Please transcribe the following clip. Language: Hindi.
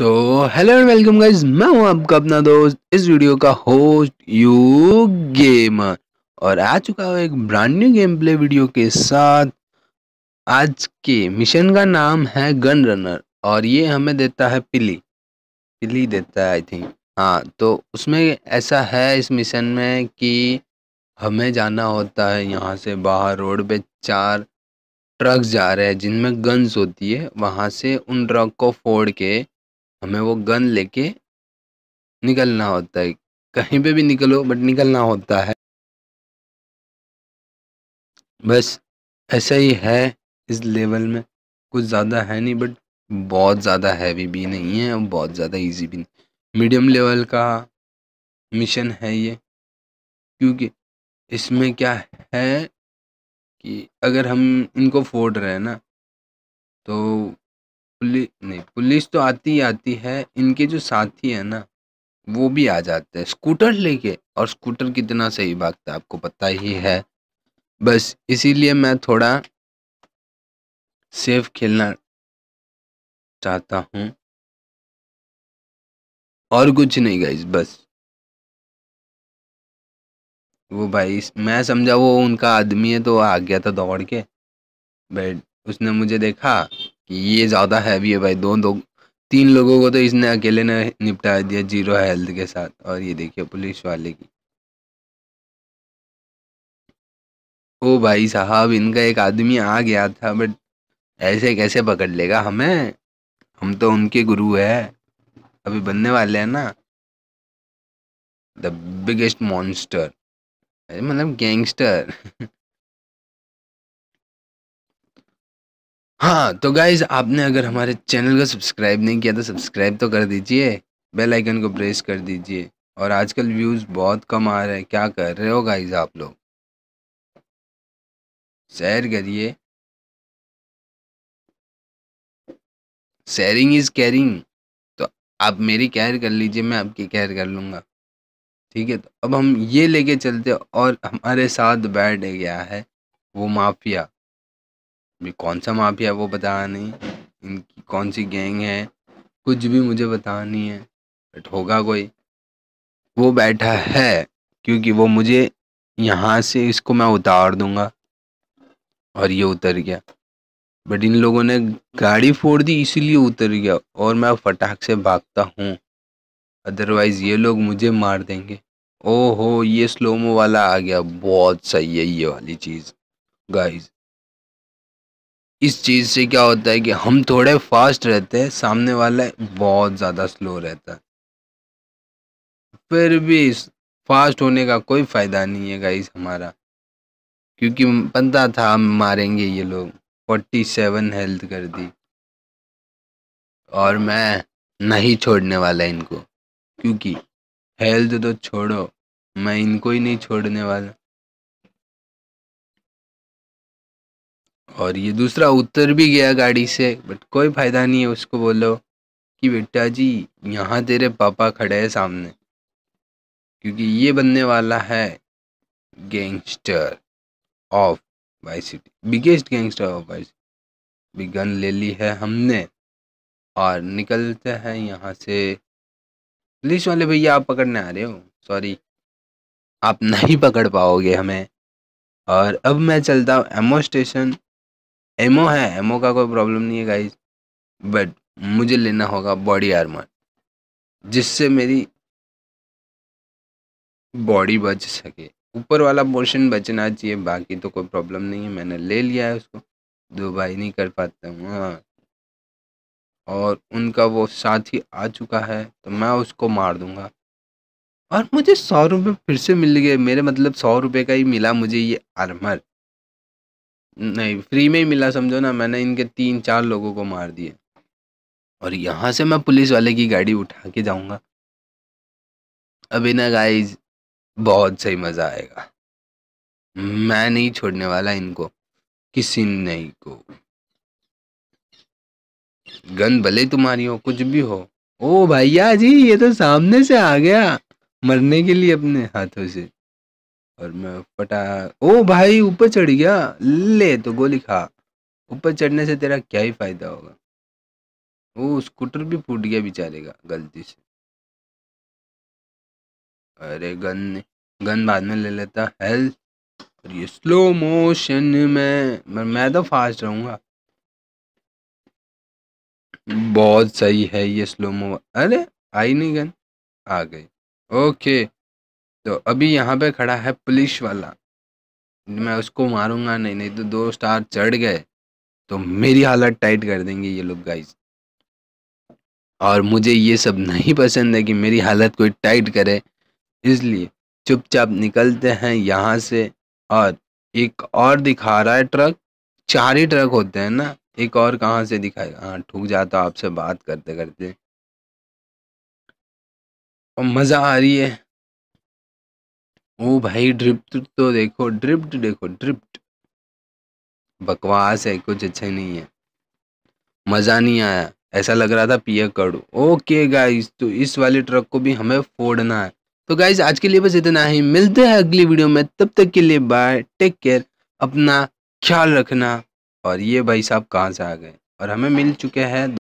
so hello and welcome guys मैं हूं आपका अपना दोस्त इस वीडियो का होस्ट यू गेम और आ चुका हूं एक brand new game play video के साथ आज के मिशन का नाम है गन रनर और ये हमें देता है पिली पिली देता है आई थिंक हाँ तो उसमें ऐसा है इस मिशन में कि हमें जाना होता है यहाँ से बाहर रोड पे चार ट्रक्स जा रहे हैं जिनमें गन्स होती है वहाँ से उन ट्रक को फोड़ के हमें वो गन लेके निकलना होता है कहीं पे भी निकलो बट निकलना होता है बस ऐसा ही है इस लेवल में कुछ ज़्यादा है नहीं बट बहुत ज़्यादा हैवी भी नहीं है और बहुत ज़्यादा इजी भी नहीं मीडियम लेवल का मिशन है ये क्योंकि इसमें क्या है कि अगर हम इनको फोड़ रहे हैं ना तो पुलिस नहीं पुलिस तो आती ही आती है इनके जो साथी है ना वो भी आ जाते हैं स्कूटर लेके और स्कूटर कितना सही भागता है आपको पता ही है बस इसीलिए मैं थोड़ा सेफ खेलना चाहता हूँ और कुछ नहीं गई बस वो भाई मैं समझा वो उनका आदमी है तो आ गया था दौड़ के बट उसने मुझे देखा ये ज़्यादा हैवी है भाई दो दो तीन लोगों को तो इसने अकेले ने निपटा दिया जीरो हेल्थ के साथ और ये देखिए पुलिस वाले की ओ भाई साहब इनका एक आदमी आ गया था बट ऐसे कैसे पकड़ लेगा हमें हम तो उनके गुरु है अभी बनने वाले हैं ना द बिगेस्ट मॉन्स्टर मतलब गैंगस्टर हाँ तो गाइज आपने अगर हमारे चैनल को सब्सक्राइब नहीं किया तो सब्सक्राइब तो कर दीजिए बेल आइकन को प्रेस कर दीजिए और आजकल व्यूज़ बहुत कम आ रहे हैं क्या कर रहे हो गाइज आप लोग शेयर करिए शेयरिंग इज़ कैरिंग तो आप मेरी केयर कर लीजिए मैं आपकी केयर कर लूँगा ठीक है तो अब हम ये लेके चलते और हमारे साथ बैठ गया है वो माफिया ये कौन सा माफिया है वो बता नहीं इनकी कौन सी गैंग है कुछ भी मुझे बता नहीं है बट होगा कोई वो बैठा है क्योंकि वो मुझे यहाँ से इसको मैं उतार दूंगा और ये उतर गया बट इन लोगों ने गाड़ी फोड़ दी इसीलिए उतर गया और मैं फटाक से भागता हूँ अदरवाइज़ ये लोग मुझे मार देंगे ओहो ये स्लोमो वाला आ गया बहुत सही है ये वाली चीज़ गाइज इस चीज़ से क्या होता है कि हम थोड़े फास्ट रहते हैं सामने वाला बहुत ज़्यादा स्लो रहता है फिर भी फास्ट होने का कोई फ़ायदा नहीं है गाइस हमारा क्योंकि पता था हम मारेंगे ये लोग फोर्टी सेवन हेल्थ कर दी और मैं नहीं छोड़ने वाला इनको क्योंकि हेल्थ तो छोड़ो मैं इनको ही नहीं छोड़ने वाला और ये दूसरा उतर भी गया गाड़ी से बट कोई फ़ायदा नहीं है उसको बोलो कि बेटा जी यहाँ तेरे पापा खड़े हैं सामने क्योंकि ये बनने वाला है gangster of Y city biggest gangster of Y city gun ले ली है हमने और निकलते हैं यहाँ से पुलिस वाले भैया आप पकड़ने आ रहे हो सॉरी आप नहीं पकड़ पाओगे हमें और अब मैं चलता हूँ एमओ स्टेशन एमओ है एमओ का कोई प्रॉब्लम नहीं है गाइज बट मुझे लेना होगा बॉडी आर्मर जिससे मेरी बॉडी बच सके ऊपर वाला पोर्शन बचना चाहिए बाकी तो कोई प्रॉब्लम नहीं है मैंने ले लिया है उसको दो भाई नहीं कर पाता हूँ हाँ और उनका वो साथी आ चुका है तो मैं उसको मार दूँगा और मुझे सौ रुपये फिर से मिल गए मेरे मतलब सौ रुपये का ही मिला मुझे ये आर्मर नहीं फ्री में ही मिला समझो ना मैंने इनके तीन चार लोगों को मार दिए और यहाँ से मैं पुलिस वाले की गाड़ी उठा के जाऊँगा अभी ना गाइज बहुत सही मज़ा आएगा मैं नहीं छोड़ने वाला इनको किसी नहीं को गन भले तुम्हारी हो कुछ भी हो ओ भैया जी ये तो सामने से आ गया मरने के लिए अपने हाथों से और मैं पटा ओ भाई ऊपर चढ़ गया ले तो गोली खा ऊपर चढ़ने से तेरा क्या ही फायदा होगा वो स्कूटर भी फूट गया बेचारे का गलती से अरे गन गन बाद में ले लेता हेल्थ और ये स्लो मोशन में मैं तो फास्ट रहूंगा बहुत सही है ये स्लो मो अरे आई नहीं गन आ गई ओके तो अभी यहाँ पे खड़ा है पुलिस वाला मैं उसको मारूंगा नहीं नहीं तो दो स्टार चढ़ गए तो मेरी हालत टाइट कर देंगे ये लोग गाइस और मुझे ये सब नहीं पसंद है कि मेरी हालत कोई टाइट करे इसलिए चुपचाप निकलते हैं यहाँ से और एक और दिखा रहा है ट्रक चार ही ट्रक होते हैं ना एक और कहाँ से दिखाएगा हाँ ठूक जाता आपसे बात करते करते और मज़ा आ रही है ओ भाई ड्रिप्ट तो देखो ड्रिप्ट देखो ड्रिप्ट बकवास है कुछ अच्छा ही नहीं है मज़ा नहीं आया ऐसा लग रहा था पिया कड़ू ओके गाइस तो इस वाले ट्रक को भी हमें फोड़ना है तो गाइज आज के लिए बस इतना ही मिलते हैं अगली वीडियो में तब तक के लिए बाय टेक केयर अपना ख्याल रखना और ये भाई साहब कहाँ से आ गए और हमें मिल चुके हैं